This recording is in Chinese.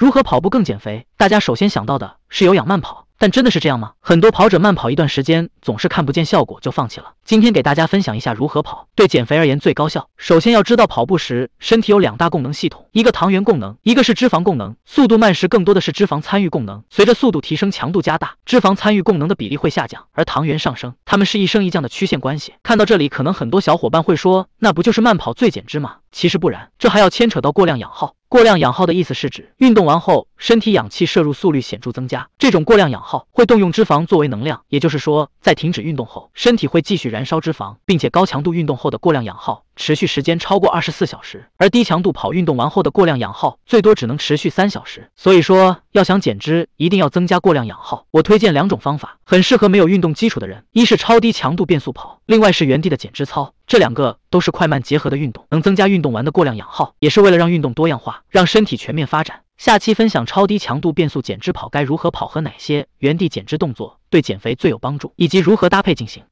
如何跑步更减肥？大家首先想到的是有氧慢跑，但真的是这样吗？很多跑者慢跑一段时间总是看不见效果就放弃了。今天给大家分享一下如何跑对减肥而言最高效。首先要知道跑步时身体有两大供能系统，一个糖原供能，一个是脂肪供能。速度慢时更多的是脂肪参与供能，随着速度提升强度加大，脂肪参与供能的比例会下降，而糖原上升，它们是一升一降的曲线关系。看到这里，可能很多小伙伴会说，那不就是慢跑最减脂吗？其实不然，这还要牵扯到过量氧耗。过量氧耗的意思是指运动完后，身体氧气摄入速率显著增加。这种过量氧耗会动用脂肪作为能量，也就是说，在停止运动后，身体会继续燃烧脂肪，并且高强度运动后的过量氧耗持续时间超过二十四小时，而低强度跑运动完后的过量氧耗最多只能持续三小时。所以说，要想减脂，一定要增加过量氧耗。我推荐两种方法，很适合没有运动基础的人：一是超低强度变速跑，另外是原地的减脂操。这两个都是快慢结合的运动，能增加运动完的过量氧耗，也是为了让运动多样化，让身体全面发展。下期分享超低强度变速减脂跑该如何跑和哪些原地减脂动作对减肥最有帮助，以及如何搭配进行。